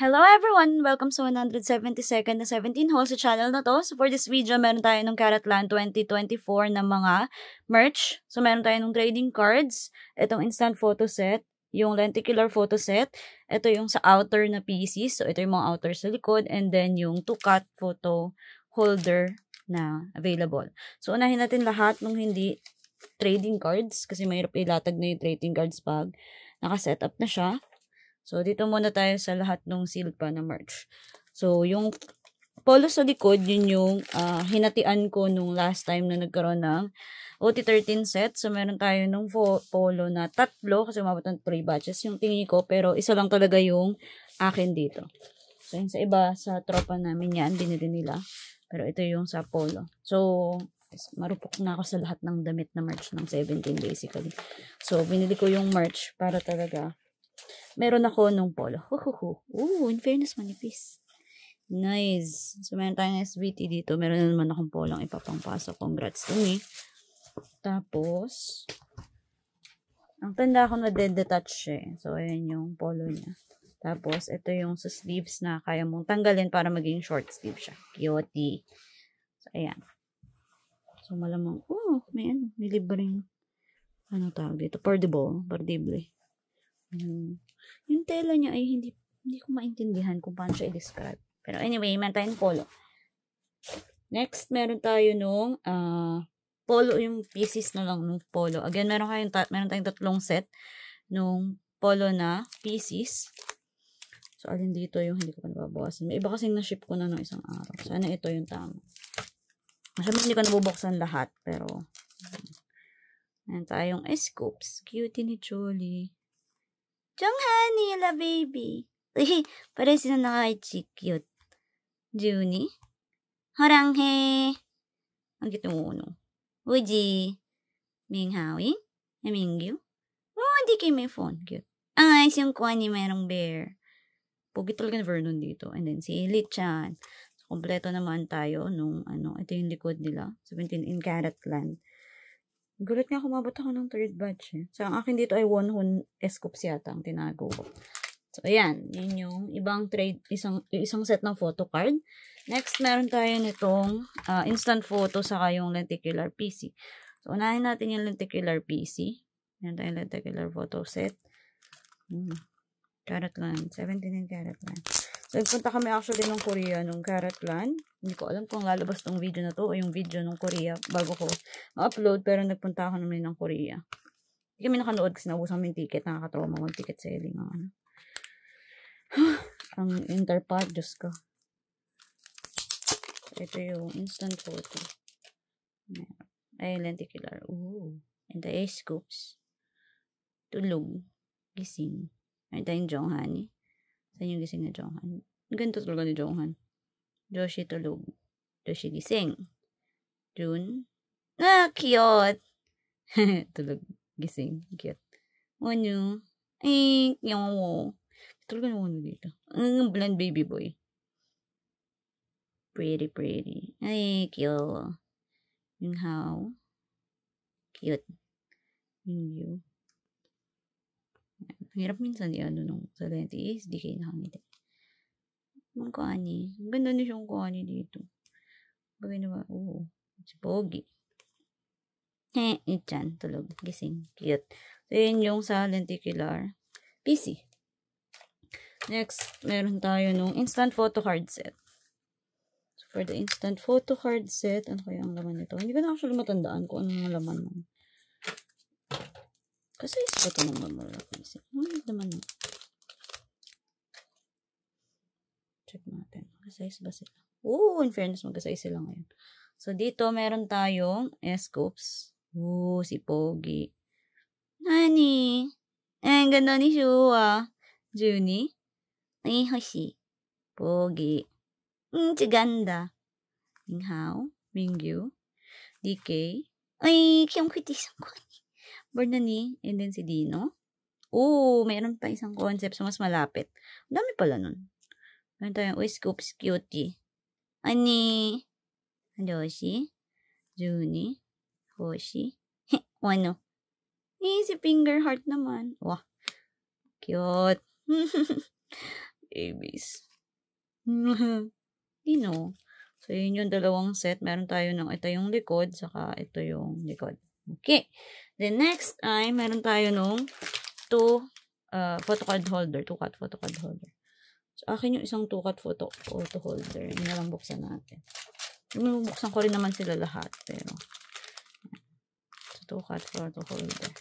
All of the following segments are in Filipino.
Hello everyone! Welcome sa 172nd na 17 holes sa channel na to. So for this video, meron tayo ng Caratlan 2024 na mga merch. So meron tayo ng trading cards, itong instant photo set, yung lenticular photo set, ito yung sa outer na pieces. So ito yung mga outer sa likod and then yung to cut photo holder na available. So unahin natin lahat nung hindi trading cards kasi mahirap ilatag na yung trading cards pag nakaset up na siya. So, dito muna tayo sa lahat ng silpa na merch. So, yung polo sa likod, yun yung uh, hinatian ko nung last time na nagkaroon ng OT13 set. So, meron tayo nung polo na tatlo kasi umabot ng 3 batches yung tingin ko. Pero, isa lang talaga yung akin dito. So, yung sa iba, sa tropa namin yan, binili nila. Pero, ito yung sa polo. So, marupok na ako sa lahat ng damit na merch ng 17 basically. So, binili ko yung merch para talaga Meron ako nung polo. Huhuhu. Ooh, in fairness, manipis. Nice. So, meron tayong SVT dito. Meron na naman akong polong ipapangpasok. Congrats to me. Tapos, ang tanda ko na dedetach eh. So, ayan yung polo niya. Tapos, ito yung sa sleeves na kaya mong tanggalin para maging short sleeve siya. Cutie. So, ayan. So, malamang, oh, may ano, may libreng, ano tawag dito, portable, portable. Yung, yung tela niya ay hindi, hindi ko maintindihan kung paano siya i-describe. Pero anyway, meron tayong polo. Next, meron tayo nung uh, polo, yung pieces na lang nung polo. Again, meron, kayong ta- meron tayong tatlong set nung polo na pieces. So, alin dito yung hindi ko pa nababawasan. May iba kasing na-ship ko na ng isang araw. Sana ito yung tama. Masyadong hindi ko nabubuksan lahat, pero... Ayan mm. tayong scoops. Cute ni Jolie. Jonghani, la baby. Uy, parang sila nakaichi cute. Junie? 허랑해. 여기 또 오노. 우지. 밍하위. 민규. Oh, hindi may phone. Cute. Ang ayos yung kuha ni merong bear. Pogi talaga ni Vernon dito. And then si Lichan. So, kompleto naman tayo nung ano. Ito yung likod nila. 17 in carat Land. Gulat nga kumabot ako ng third batch eh. So, ang akin dito ay Wonhun Escopes yata ang tinago ko. So, ayan. Yun yung ibang trade, isang, isang set ng photo card. Next, meron tayo nitong uh, instant photo saka yung lenticular PC. So, unahin natin yung lenticular PC. Meron tayong lenticular photo set. Hmm. Carat lang. 79 carat lang. Nagpunta kami actually ng Korea nung Carrotland. Hindi ko alam kung lalabas tong video na to o yung video nung Korea bago ko ma-upload. Pero nagpunta ako naman ng Korea. Hindi kami nakanood kasi naubos kami ticket. Nakakatrauma mo ticket selling. Ano. Ang interpart, Diyos ko. Ito yung instant photo. Ay, lenticular. Ooh. And the ice scoops. Tulog. Gising. Meron tayong Jonghani. Saan yung gising na Jonghan? Ganito talaga ni Jonghan. Joshi tulog. Joshi gising. June. Ah, cute! tulog. Gising. Cute. Wonyu. Eh, yawo. Tulog na Wonyu dito. Ang bland baby boy. Pretty, pretty. Ay, cute. Yung how. Cute. Yung you. Hirap minsan di ano nung sa dentist, eh, di kayo nakangitin. Ang kuhani. Ang ganda na siyang kuhani dito. Bagay na ba? Oo. Si Pogi. Eh, ityan. Tulog. Gising. Cute. So, yun yung sa lenticular PC. Next, meron tayo nung instant photo card set. So, for the instant photo card set, ano kaya ang laman nito? Hindi ko na actually matandaan kung ano ang laman nung Kasayas ba ito ng memorya ko isip? Ngunit naman mo. Check natin. Kasayas ba sila? Oo, in fairness, magkasayas sila ngayon. So, dito meron tayong S-Coops. Oo, si Pogi. Nani? Eh, ganda ni Shua. Ah. Junie? Eh, Hoshi. Pogi. Mm, chiganda. Ninghao. Mingyu. DK. Ay, kiyang kwiti isang kwan. Bernani, and then si Dino. Oo, mayroon pa isang concept sa so mas malapit. Ang dami pala nun. Meron tayong, uy, Scoops Cutie. Ani, ano, Yoshi, Juni, Hoshi, o ano? Eh, si Finger Heart naman. Wah, cute. Babies. Dino. So, yun yung dalawang set. Meron tayo ng ito yung likod, saka ito yung likod. Okay. The next ay, meron tayo nung two uh, card holder. Two cut photo card holder. So, akin yung isang two cut photo, photo holder. Yun na buksan natin. Buksan ko rin naman sila lahat. Pero, so, two cut photo holder.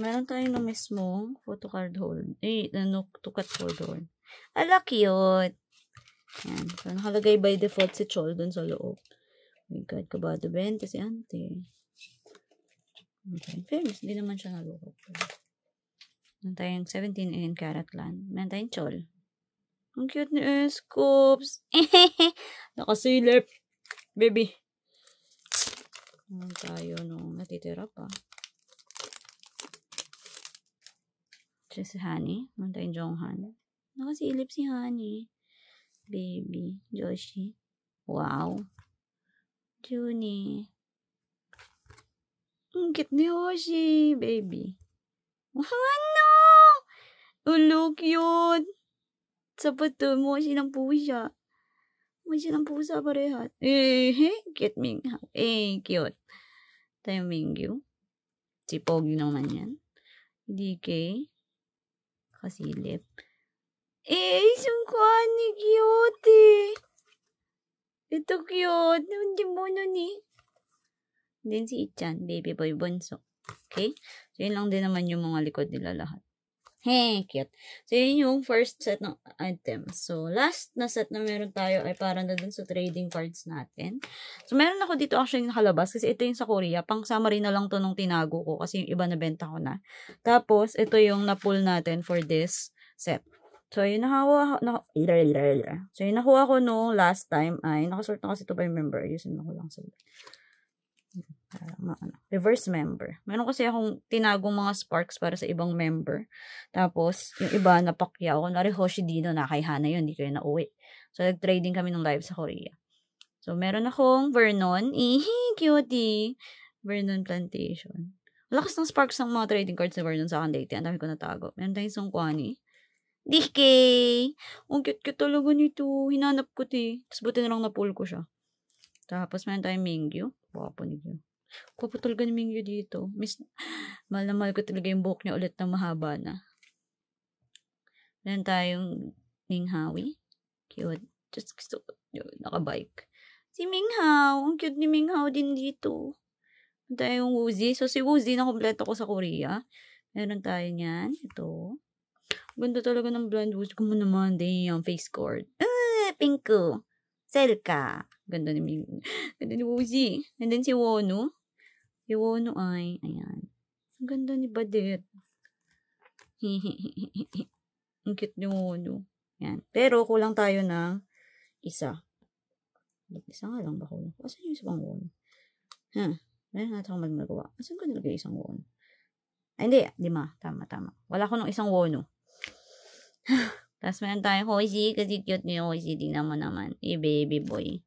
meron tayo na mismong card holder. Eh, ano, tukat photo hold. Ala, cute! Ayan. So, nakalagay by default si Chol dun sa loob. Oh my God, kabado 20 Kasi Ante. Okay. fairness, hindi naman siya nalukot. Meron tayong 17 in carrot land. Meron tayong Chol. Ang cute ni Scoops. Nakasilip. Baby. Ano tayo nung natitira pa? Siya si Honey. Meron tayong Jonghan. Nakasilip si Honey baby, Joshi. Wow. Junie. Ang cute ni Joshi, baby. Ano? Ulo cute. Sa pato mo, sinang pusa. May sinang pusa parehat. Eh, cute Minghaw. Eh, cute. Tayo Mingyu. Si Pogi naman yan. DK. Kasilip. Kasilip. Eis, ang kuha ni cute Ito cute. Hindi mo nun ni. Then si Ichan, baby boy bonso. Okay? So, yun lang din naman yung mga likod nila lahat. Hey, cute. So, yun yung first set ng items. So, last na set na meron tayo ay para na dun sa trading cards natin. So, meron ako dito actually nakalabas kasi ito yung sa Korea. Pang summary na lang to nung tinago ko kasi yung iba na benta ko na. Tapos, ito yung na-pull natin for this set. So, yung nakuha, na, so, yung nakuha ko nung last time ay, nakasort na kasi ito by member. Ayusin na ko lang sa ano, reverse member. Meron kasi akong tinagong mga sparks para sa ibang member. Tapos, yung iba napakyaw. Kunwari, Hoshi Dino, nakayhana yun. Hindi ko yun nauwi. So, nag-trading kami ng live sa Korea. So, meron akong Vernon. Ihi, cutie. Vernon Plantation. Lakas ng sparks ng mga trading cards ni Vernon sa akin dati. Ang dami ko natago. Meron tayong Songkwani. Dishke! Ang cute-cute talaga nito. Hinanap ko ito eh. Tapos buti na lang napul ko siya. Tapos meron tayong Mingyu. Wapo nito. Kupo talaga ni Mingyu dito. Miss, mahal na mahal ko talaga yung buhok niya ulit na mahaba na. Meron tayong Minghawi. Cute. Just gusto ko. Nakabike. Si Minghao. Ang cute ni Minghao din dito. Meron tayong Woozy. So, si Woozy na kompleto ko sa Korea. Meron tayo niyan. Ito. Ganda talaga ng blonde. Gusto ko mo naman. Damn, face cord. Ah, pinko. Selka. Ganda ni, ganda ni Woozy. And then si Wono. Si Wono ay, ayan. Ang ganda ni Badet. Ang cute ni Wono. Yan. Pero kulang tayo ng isa. Isa nga lang ba kulang? Asan yung isa pang Wono? Huh. Meron natin akong magmagawa. Asan ko nilagay isang Wono? Ay, hindi. Lima. Tama, tama. Wala ko ng isang Wono. Tapos meron tayong Hoshi kasi cute ni Hoshi. Tingnan mo naman. Eh, baby boy.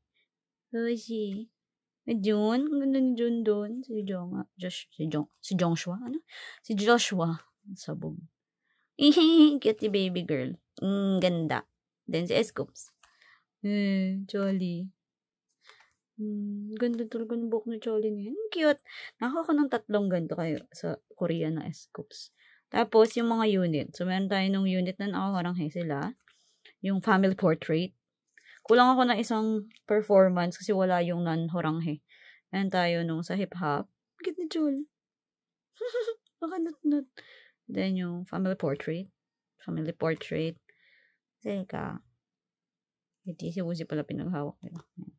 Hoshi. Eh, Jun. Ang ganda ni Jun doon. Si Jong. Josh, si Jong. Si Joshua. Ano? Si Joshua. Sabog. cute ni baby girl. Mm, ganda. Then si Escoops. Mm, Jolly. Mm, ganda talaga ng buhok ni Jolly niya. Ang cute. Nakaka tatlong ganito kayo sa Korea na Escoops. Tapos, yung mga unit. So, meron tayo nung unit na nakakarangheng sila. Yung family portrait. Kulang ako ng isang performance kasi wala yung non-horanghe. Ayan tayo nung sa hip-hop. Git ni Jul. Baka nut-nut. Then, yung family portrait. Family portrait. Selka. Hindi, si Wuzi pala pinaghawak nila. Ayan.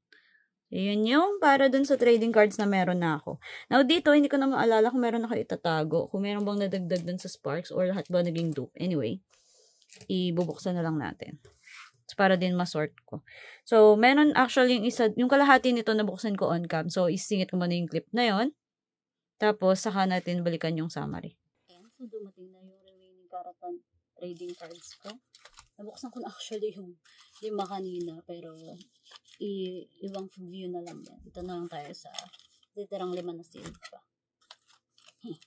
Yun yung para dun sa trading cards na meron na ako. Now, dito, hindi ko na maalala kung meron ako itatago. Kung meron bang nadagdag dun sa sparks or lahat ba naging dupe. Anyway, ibubuksan na lang natin. So, para din masort ko. So, meron actually yung isa, yung kalahati nito nabuksan ko on cam. So, isingit ko muna yung clip na yon Tapos, saka natin balikan yung summary. Okay, so, dumating na yung remaining karatan trading cards ko. Nabuksan ko na actually yung lima kanina, pero i ibang view na lang yan. Ito na lang tayo sa literang lima na save pa. Hmm.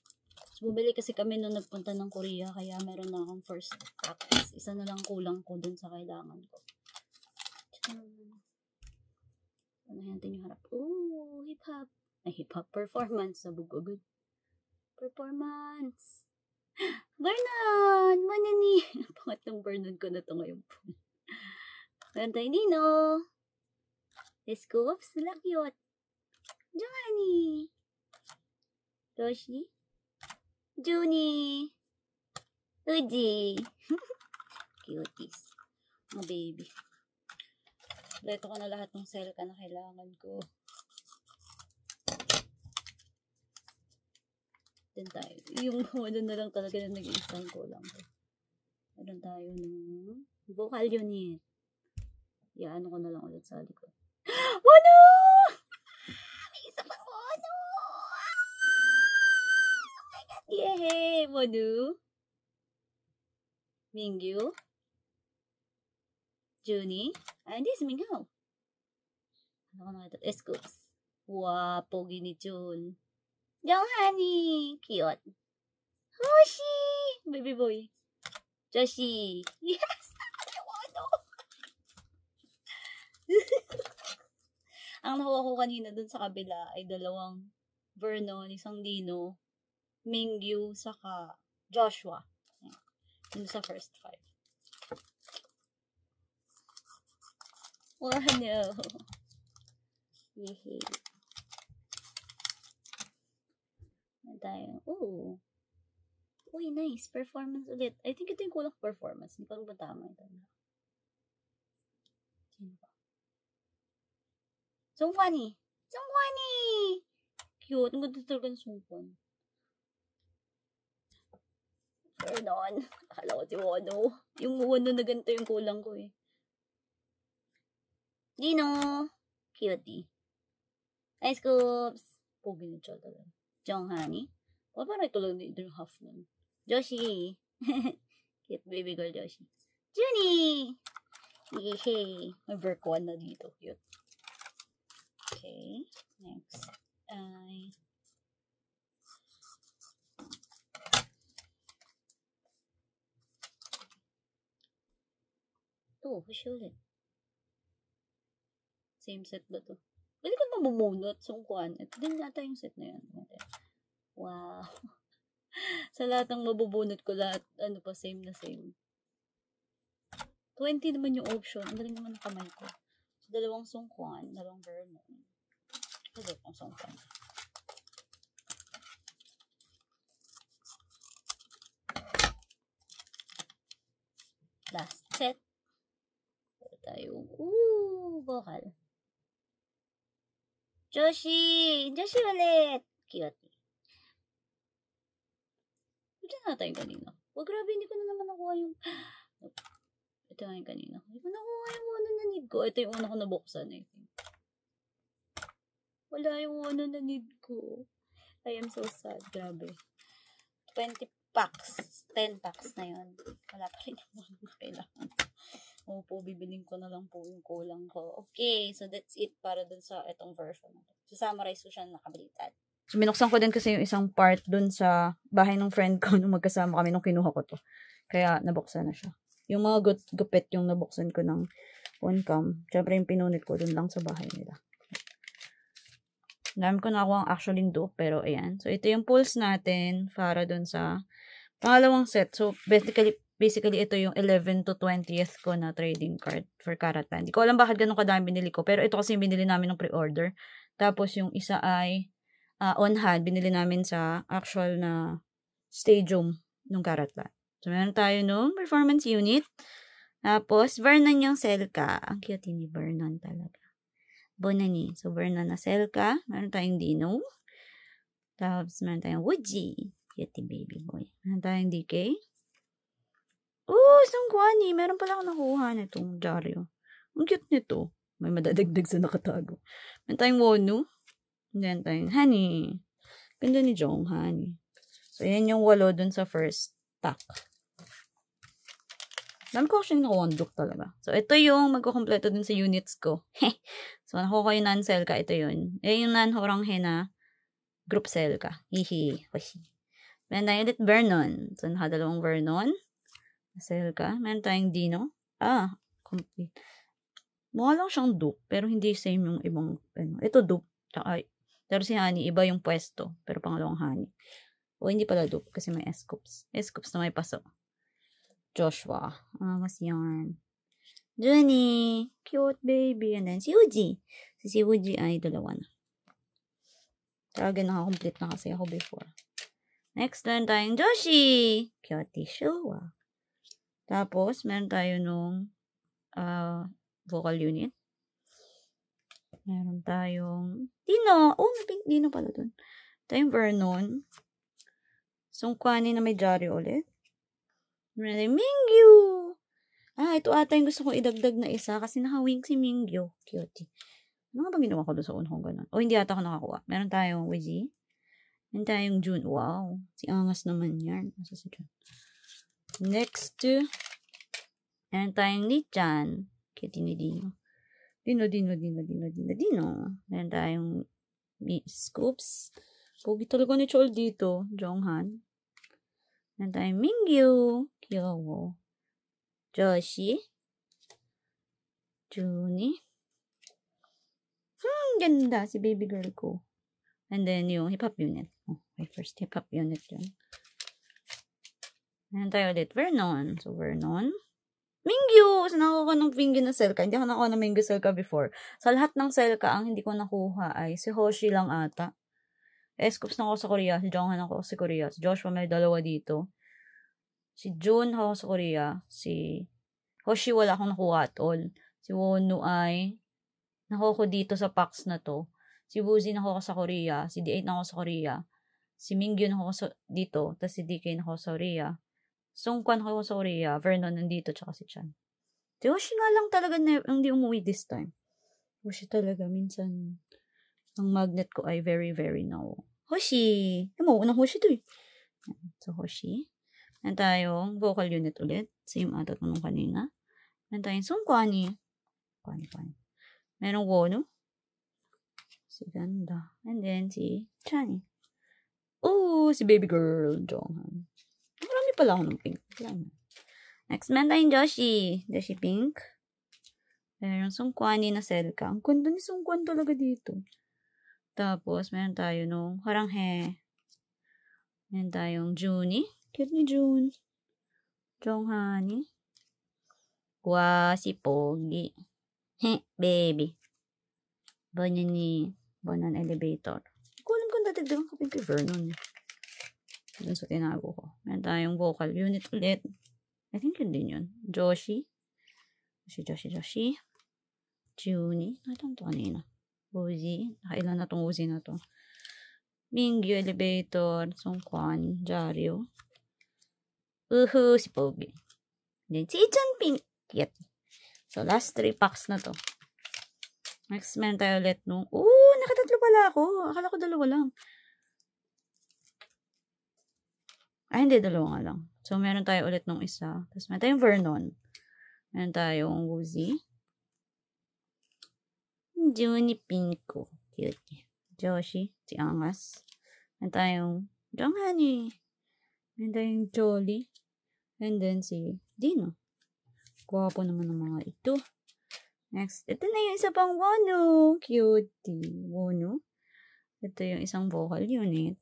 So, bumili kasi kami nung nagpunta ng Korea, kaya meron na akong first practice. Isa na lang kulang ko dun sa kailangan ko. Ano yan, yung harap. Ooh, hip-hop. Ay, hip-hop performance. Sabog agad. Performance. Vernon! Manini! pangat ng burnout ko na to ngayon po. Kantay Nino! Eh, Scoops, lakyot! Johnny! Roshi? Junie! Uji! Cuties. Oh, baby. Leto ko na lahat ng cell ka na kailangan ko. Then tayo. Yung wala ano na lang talaga na nag-install ko lang ano tayo ng vocal unit. ano ko na lang ulit sa likod. Oh May isa pa! Oh no! Ah! Oh my God! Yay! Modu? Mingyu? Junie? And ah, this Mingyu. Ano ko na ito? Escoops. Wow, pogi ni Jun. Donghani! Cute. Hoshi! Baby boy. Joshi. Yes! I won! Ang nakuha ko kanina dun sa kabila ay dalawang Vernon, isang Dino, Mingyu, saka Joshua. Yun sa first five. Oh no. Yehey. Ano tayo? Ooh. Uy, nice. Performance ulit. I think ito yung kulang performance. Hindi ko ba tama ito? Sino ba? Sungkwan eh. Sungkwan eh! Cute. Ang ganda talaga ng sungkwan. Turn on. Akala ko si Wono. Yung Wono na ganito yung kulang ko eh. Dino! Cutie. Ice Scoops! Pogi na siya talaga. Jonghani. O, parang ito lang na half nun. Joshi. Cute baby girl, Joshi. Junie! Yay! May verk 1 na dito. Cute. Okay. Next. Ay... Ito, who should it? Same set ba to? Pwede ka mabumunot sa so, kuhan. Ito din yata yung set na yun. Wow. sa lahat ng mabubunot ko, lahat, ano pa, same na same. 20 naman yung option. Ang naman ng kamay ko. So, dalawang sungkwan, dalawang vernon. So, dalawang sungkwan. Last set. Pero tayo, ooh, vocal. Joshi! Joshi ulit! Cute. Ito na tayo kanina. Oh, grabe, hindi ko na naman nakuha yung... Nope. Ito na yung kanina. Hindi ko nakuha yung ano na need ko. Ito yung una ko nabuksan, I think. Wala yung ano na need ko. I am so sad. Grabe. 20 packs. 10 packs na yun. Wala pa rin yung mga kailangan. Oo po, bibiling ko na lang po yung kulang ko. Okay, so that's it para dun sa itong version. So, summarize ko siya ng nakabilitan. So, binuksan ko din kasi yung isang part dun sa bahay ng friend ko nung magkasama kami nung kinuha ko to. Kaya, nabuksan na siya. Yung mga gut gupit yung nabuksan ko ng oncam. Siyempre, yung pinunit ko dun lang sa bahay nila. Dami ko nakuha ang actually do, pero ayan. So, ito yung pulls natin para dun sa pangalawang set. So, basically, basically ito yung 11 to 20th ko na trading card for Karatan. Hindi ko alam bakit ganun kadami binili ko. Pero ito kasi yung binili namin ng pre-order. Tapos yung isa ay uh, on hand, binili namin sa actual na stadium nung Karatlan. So, meron tayo nung performance unit. Tapos, Vernon yung Selka. Ang cute ni Vernon talaga. Bonani. So, Vernon na Selka. Meron tayong Dino. Tapos, meron tayong Wooji. Cute baby boy. Meron tayong DK. Oh, isang Kwani. Meron pala akong nakuha nitong Jaryo. Ang cute nito. May madadagdag sa nakatago. Meron tayong Wonu. Diyan tayo. Honey. Ganda ni Jong, honey. So, yan yung walo dun sa first pack. Dami ko actually nakuwandok talaga. So, ito yung magkukompleto dun sa units ko. so, nakuha ko yung non-selka. Ito yun. Eh, yung non-horang hena group selka. Hihi. Meron tayong ulit Vernon. So, nakadalawang Vernon. Selka. Meron tayong Dino. Ah, complete. Mukha lang siyang dupe, pero hindi same yung ibang, ano. Ito dupe, tsaka pero si Honey, iba yung pwesto. Pero pangalawang Honey. O hindi pala dupe kasi may S-Coops. S-Coops na may paso. Joshua. Ah, mas yan. Jenny. Cute baby. And then si Uji. Si si Uji ay dalawa na. Talaga nakakomplete na kasi ako before. Next, meron tayong Joshi. Cute Shua. Tapos, meron tayo nung uh, vocal unit. Meron tayong Dino. Oh, pink Dino pala dun. Tayong Vernon. Sungkwani na may Jari ulit. Meron tayong Mingyu. Ah, ito ata yung gusto kong idagdag na isa kasi nakawing si Mingyu. Cutie. Ano nga ba ginawa ko doon sa una ganun? O, oh, hindi ata ako nakakuha. Meron tayong Wiji. Meron tayong June. Wow. Si Angas naman yan. Nasa si June. Next to, meron tayong Nichan. Cutie ni Dino. Dino, dino, dino, dino, dino, dino. Meron tayong scoops. Pogi talaga ni Chol dito, Jonghan. Meron tayong Mingyu, Kyowo, Joshi, Juni. Hmm, ganda si baby girl ko. And then yung hip-hop unit. Oh, my first hip-hop unit yun. Meron tayo ulit Vernon. So, Vernon. Mingyu! So, ko ng Mingyu na Selka. Hindi ako nakuha ng Mingyu Selka before. Sa lahat ng Selka, ang hindi ko nakuha ay si Hoshi lang ata. Escoops na ako sa Korea. Si Jonghan ako sa Korea. Si Joshua may dalawa dito. Si Jun ako sa Korea. Si Hoshi wala akong nakuha at all. Si Wonu ay nakuha ko dito sa packs na to. Si Woozy na ko sa Korea. Si D8 nakuha ko sa Korea. Si Mingyu na ko sa, dito. Tapos si DK na ko sa Korea. Song Kwan ko, sorry, uh, Vernon nandito, tsaka si Chan. Tiyoshi nga lang talaga na hindi umuwi this time. Tiyoshi talaga, minsan, ang magnet ko ay very, very now. Hoshi! Ano mo, unang Hoshi to eh. So, Hoshi. Yan tayong vocal unit ulit. Same ata nung kanina. Yan tayong sungkwani. Kwani, eh. kwani. Merong wono. Si ganda. And then, si Chan Oh, si baby girl, Jonghan pala ako ng pink. Next man tayong Joshi. Joshi Pink. Meron Sungkwan ni na Selka. Ang ganda ni Sungkwan talaga dito. Tapos, meron tayo nung Haranghe. Meron tayong Junie. Cute ni June. Jonghani. Wa si Pogi. He, baby. Banyan ni Banan Elevator. Hindi ko alam kung dati doon kapag kay Vernon. Doon sa tinago ko. Meron tayong vocal unit ulit. I think yun din yun. Joshi. Si Joshi Joshi. Juni. Nakita to kanina. Uzi. Nakailan na tong Uzi na to. Mingyu Elevator. Songkwan. Jario. Uhu. Si Pogi. Then si Junping. Yet. So last three packs na to. Next meron tayo ulit nung. Ooh! Nakatatlo pala ako. Akala ko dalawa lang. Ay, hindi, dalawa nga lang. So, meron tayo ulit nung isa. Tapos, meron tayong Vernon. Meron tayong Woozy. Juni Pinko. Cute. Joshi. Si Angas. Meron tayong Jonghani. Meron tayong Jolly. And then si Dino. Gwapo naman ng mga ito. Next, ito na yung isa pang Wono. Cute. Wono. Ito yung isang vocal unit.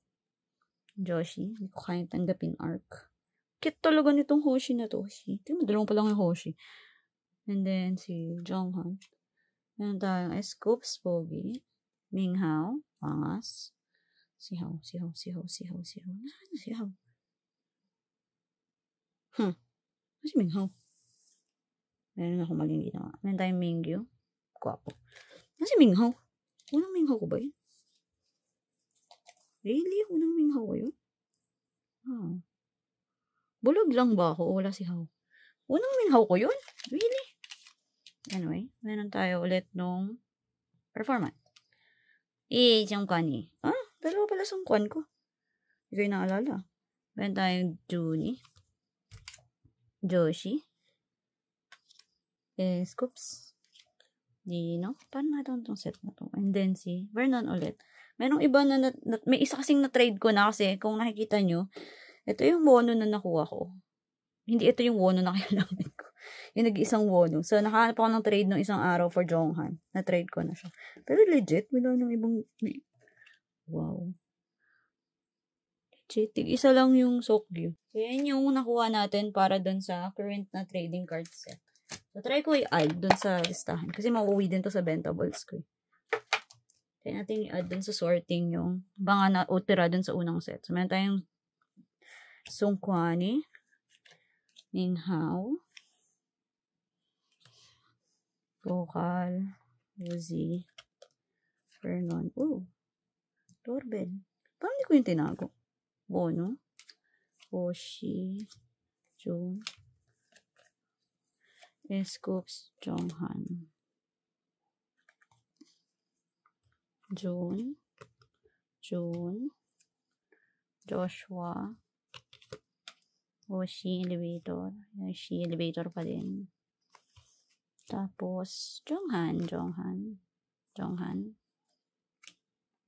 Joshi. Hindi ko kaya tanggapin arc. Cute talaga nitong Hoshi na to. Hoshi. Tingnan mo, dalawang pa lang yung Hoshi. And then, si Jonghan. Meron tayong Scoops, Pogi. Minghao, Pangas. Si Hao, si Hao, si Hao, si Hao, si Hao. Ano si Hao? Hmm. Ano si Minghao? Meron ako maling ginawa. Meron tayong Mingyu. Kwapo. Ano si Minghao? Unang Minghao ko ba yun? Really? Unang minghaw kayo? Ah. Bulag lang ba ako? Wala si Haw. Unang minhaw ko yun? Really? Anyway, meron tayo ulit nung performance. Eh, siyang kani. Eh. Ah, dalawa pala sa kwan ko. Hindi ko naalala. Meron tayong Junie. Joshi. Eh, Scoops. Dino. Paano natin itong set na to? And then si Vernon ulit. Merong iba na, na, na may isa kasing na-trade ko na kasi kung nakikita nyo, ito yung wono na nakuha ko. Hindi ito yung wono na kailangan ko. Yung nag isang wono. So, nakahanap ako ng trade ng isang araw for Jonghan. Na-trade ko na siya. Pero legit, wala nang ibang... Wow. Legit. Isa lang yung Sokyu. So, yan yung nakuha natin para dun sa current na trading card set. So, try ko i-add dun sa listahan. Kasi mauwi din to sa Bentables ko. Eh. Kaya natin i-add dun sa sorting yung banga na utira dun sa unang set. So, meron tayong Sungkwani, Ninghao, Vocal, Uzi, Fernon. Oh, Torben. Parang hindi ko yung tinago. Bono, Oshi, June, Escoops, Jonghan. June, June, Joshua, o oh, she elevator. Yung she elevator pa din. Tapos, Jonghan, Jonghan, Jonghan.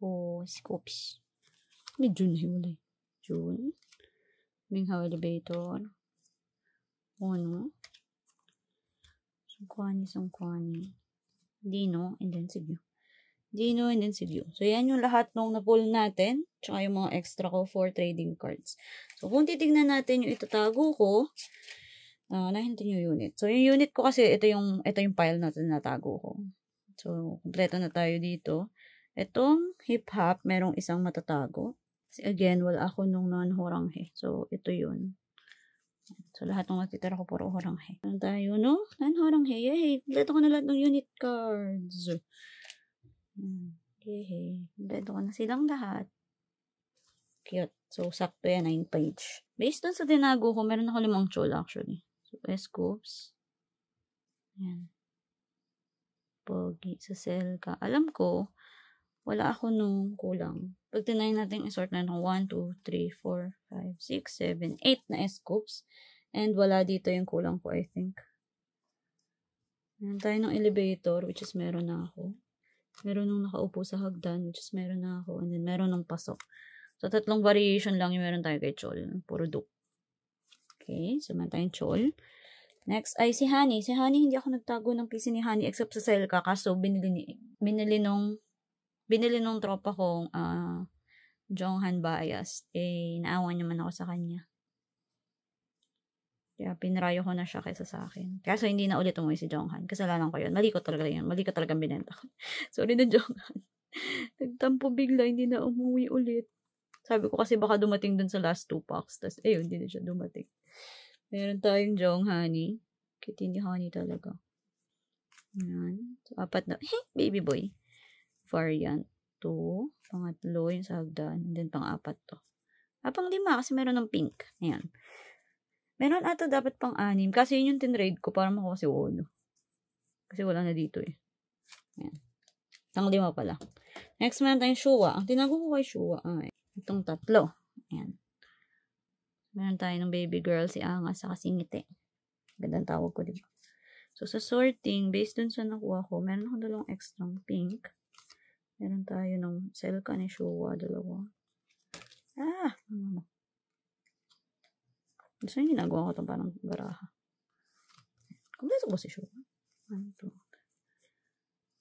O oh, si Coops. May June hiwalay. June. Minghaw elevator. Ono. Sungkwani, sungkwani. Dino, and then Sigyo. Genuine Interview. So, yan yung lahat nung na-pull natin. Tsaka yung mga extra ko for trading cards. So, kung titignan natin yung itatago ko, uh, ah, nahintin yung unit. So, yung unit ko kasi, ito yung, ito yung pile natin natago ko. So, kompleto na tayo dito. Itong hip-hop, merong isang matatago. Kasi again, wala ako nung non-horanghe. So, ito yun. So, lahat ng natitira ko puro horanghe. Ano tayo, no? Non-horanghe. Yay! Kompleto ko na lahat ng unit cards. Yan. Hmm. Yehe. Kompleto ko na silang lahat. Cute. So, sakto yan, 9 page. Based dun sa tinago ko, meron ako limang chol actually. So, S-Coops. Ayan. Pogi. Sa Selka. Alam ko, wala ako nung kulang. Pag tinayin natin, isort na ng 1, 2, 3, 4, 5, 6, 7, 8 na S-Coops. And wala dito yung kulang ko, I think. Meron tayo ng elevator, which is meron na ako. Meron nung nakaupo sa hagdan, which is meron na ako, and then meron nung pasok. So, tatlong variation lang yung meron tayo kay Chol. Puro duk. Okay, so meron tayong Chol. Next ay si Honey. Si Honey, hindi ako nagtago ng PC ni Honey except sa Selka kaso binili, ni, binili nung binili nung tropa kong uh, Jonghan Bias. Eh, naawan naman ako sa kanya. Kaya pinrayo ko na siya kaysa sa akin. Kaso hindi na ulit umuwi si Jonghan. Kasalanan ko yun. Mali ko talaga yun. Mali ko talaga binenta ko. Sorry na Jonghan. Nagtampo bigla, hindi na umuwi ulit. Sabi ko kasi baka dumating dun sa last two packs. Tapos, ayun, hindi na siya dumating. Meron tayong Jong Honey. Kitty ni Honey talaga. Ayan. So, apat na. Hey, baby boy. Variant. Two. Pangatlo yung sa hagdan. And then, pang-apat to. Ah, pang lima kasi meron ng pink. Ayan. Meron ata dapat pang anim. Kasi yun yung tinrade ko para makuha si Wolo. Kasi wala na dito eh. Ayan. Itang lima pala. Next meron tayong Shua. Ang tinago ko kay Shua ay itong tatlo. Ayan. Meron tayo ng baby girl, si Anga, sa kasingiti. Gandang tawag ko, diba? So, sa sorting, based dun sa nakuha ko, meron ako dalawang extra pink. Meron tayo ng Selka ni Shua, dalawa. Ah! Ano mo? So, yung ginagawa ko itong parang baraha. Kompleto ko si Show. 1, 2,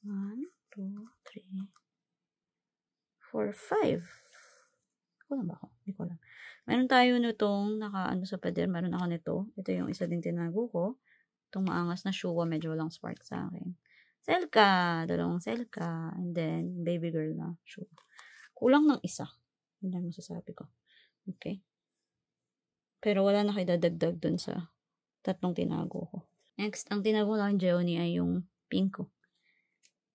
1, 2, 3, 4, 5. Kulang ba ako? Hindi ko alam. Meron tayo nitong nakaano sa pader. Meron ako nito. Ito yung isa din tinago ko. Itong maangas na Shua. Medyo walang spark sa akin. Selka. Dalawang Selka. And then, baby girl na Shua. Kulang ng isa. Yun lang masasabi ko. Okay. Pero wala na kayo dadagdag dun sa tatlong tinago ko. Next, ang tinago lang ni Jeoni ay yung pinko.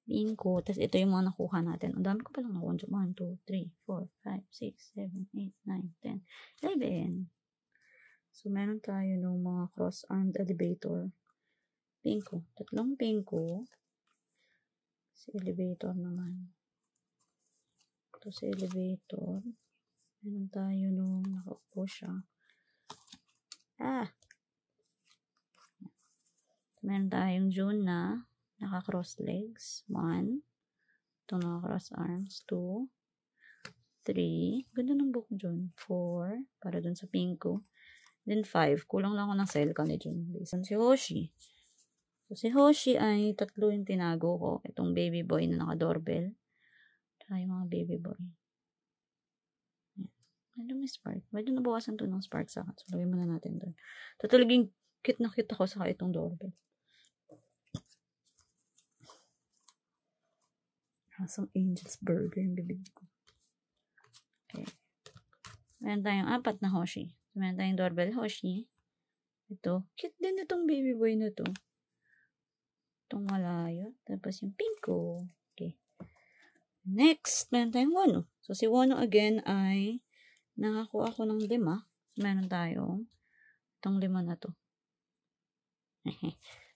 Pinko. Tapos ito yung mga nakuha natin. Ang dami ko palang nakuha. 1, 2, 3, 4, 5, 6, 7, 8, 9, 10, 11. So, meron tayo ng mga cross-armed elevator. Pinko. Tatlong pinko. Si elevator naman. Ito si elevator. Meron tayo nung nakaupo siya. Ah! Meron tayong June na naka-cross legs. One. Ito naka-cross arms. Two. Three. Ganda ng book June. Four. Para dun sa pink ko. Then five. Kulang lang ako ng cell ka ni June. Based on si Hoshi. So, si Hoshi ay tatlo yung tinago ko. Itong baby boy na naka-doorbell. Tsaka yung mga baby boy. Ano may spark? Medyo nabawasan to ng spark sa akin. So, lagay muna natin doon. So, talagang cute na cute ako sa itong doorbell. Ah, some angel's burger yung bibig ko. Okay. Meron tayong apat na Hoshi. Meron tayong doorbell Hoshi. Ito. Cute din itong baby boy na to. Itong malayo. Tapos yung pinko. Okay. Next, meron tayong Wono. So, si Wono again ay Nakakuha ako ng lima. Meron tayo. Itong lima na to.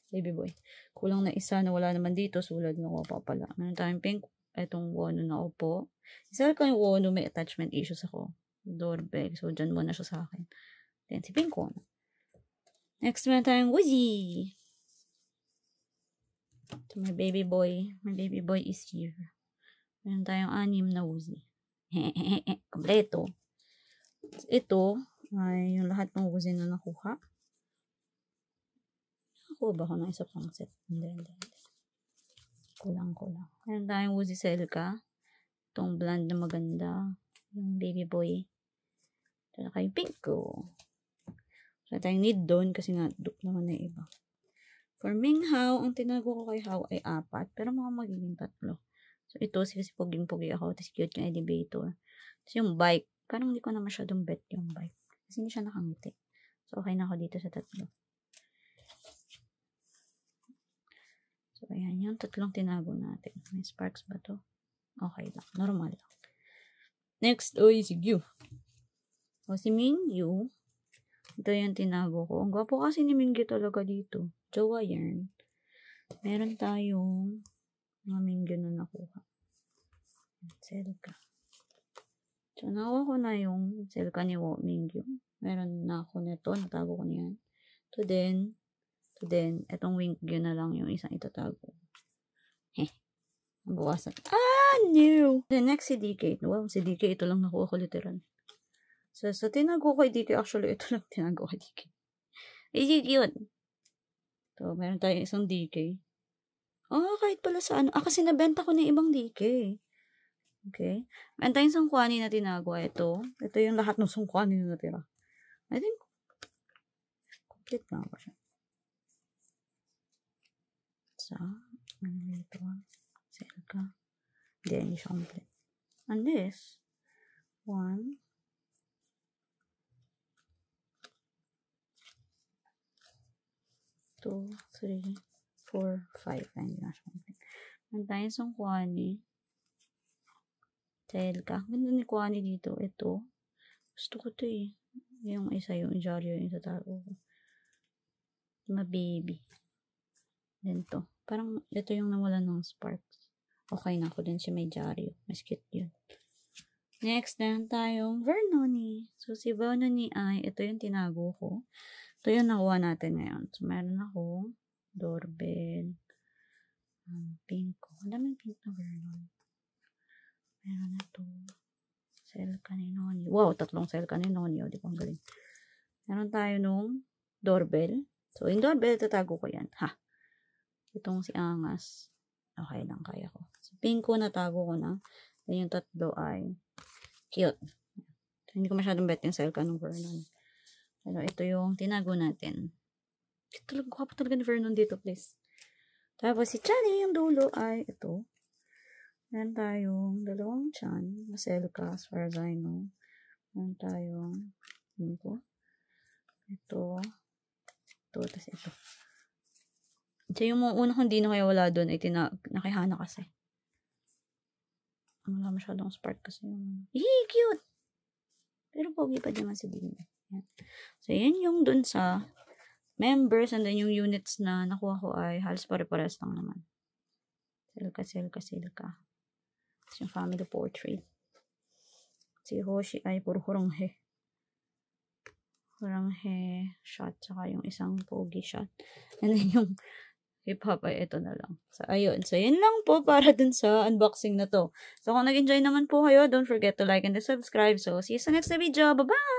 Baby boy. Kulang na isa na wala naman dito. Sulad na ko pa pala. Meron tayong pink. Itong wono na opo. Isa ko yung wono. May attachment issues ako. Doorbell. So, dyan muna siya sa akin. Then, si pink ko. Next, meron tayong Woozy. So, my baby boy. My baby boy is here. Meron tayong anim na Woozy. Kompleto ito ay yung lahat ng ugusin na nakuha. Nakuha ba ako ng isa pang set? Hindi, hindi, hindi. Kulang, kulang. Meron tayong Woozy Selka. Itong blonde na maganda. Yung baby boy. Ito na pink ko. Wala tayong need doon kasi nga dupe naman na iba. For Ming Hao, ang tinago ko kay Hao ay apat. Pero mga magiging tatlo. So ito, si kasi puging-pugi ako. Tapos cute yung elevator. Tapos yung bike Parang hindi ko na masyadong bet yung bike. Kasi hindi siya nakangiti. So, okay na ako dito sa tatlo. So, ayan. Yung tatlong tinago natin. May sparks ba to? Okay lang. Normal lang. Next, o si Gyu. O si Mingyu. Ito yung tinago ko. Ang gwapo kasi ni Mingyu talaga dito. Jowa yan. Meron tayong mga Mingyu na nakuha. Selga siya. ko na yung selka ni Mingyu. Meron na ako nito. Natago ko niyan. To then, to then, etong Wingyu na lang yung isang itatago. Heh. Bukasan. Ah, new! The next si DK. Wow, si DK ito lang nakuha ko literal. So, so tinago ko kay DK. Actually, ito lang tinago kay DK. Is it yun? So, meron tayong isang DK. oh, kahit pala sa ano. Ah, kasi nabenta ko na ibang DK. Okay. Meron tayong sungkwani na tinagawa ito. Ito yung lahat ng sungkwani na natira. I think, complete na ba siya? So, ano ito? Selka. Hindi, hindi siya complete. And this, one, two, three, four, five. Ay, hindi na siya complete. Meron tayong sungkwani. Telka. Ganda ni Kwani dito. Ito. Gusto ko to eh. Yung isa, yung Jolly, yung tatago ko. Mababy. Then to. Parang ito yung nawala ng sparks. Okay na ako din si may Jario. Mas cute yun. Next, meron tayong Vernoni. So, si Vernoni ay, ito yung tinago ko. Ito yung nakuha natin ngayon. So, meron akong doorbell. Um, pink ko. Ang daming pink na Vernon. Meron na to. Sell ka ni Nonyo. Wow, tatlong sell ka ni Nonyo. Di ko ang galing. Meron tayo nung doorbell. So, yung doorbell, tatago ko yan. Ha. Itong si Angas. Okay lang, kaya ko. So, pinko, tago ko na. Then, yung tatlo ay cute. So, hindi ko masyadong bet yung sell ka nung Vernon. Pero ito yung tinago natin. Talagang gwapo talaga ni Vernon dito, please. Tapos si Chani, yung dulo ay ito. Meron tayong dalawang chan, maselka, as far as I know. Meron tayong, hindi ko, ito, ito, tapos ito. So, yung mga una kong di na kaya wala doon, ay tina, nakihana kasi. Wala masyadong spark kasi yung, eh, cute! Pero pogi pa naman si Dino. So, yan yung doon sa members and then yung units na nakuha ko ay halos pare-pares lang naman. Silka, silka, silka. Siyang family portrait. Si Hoshi ay puro huronghe. Huronghe shot, tsaka yung isang pogi shot. And then yung hip-hop ay ito na lang. So, ayun. So, yun lang po para dun sa unboxing na to. So, kung nag-enjoy naman po kayo, don't forget to like and to subscribe. So, see you sa next video. Bye-bye!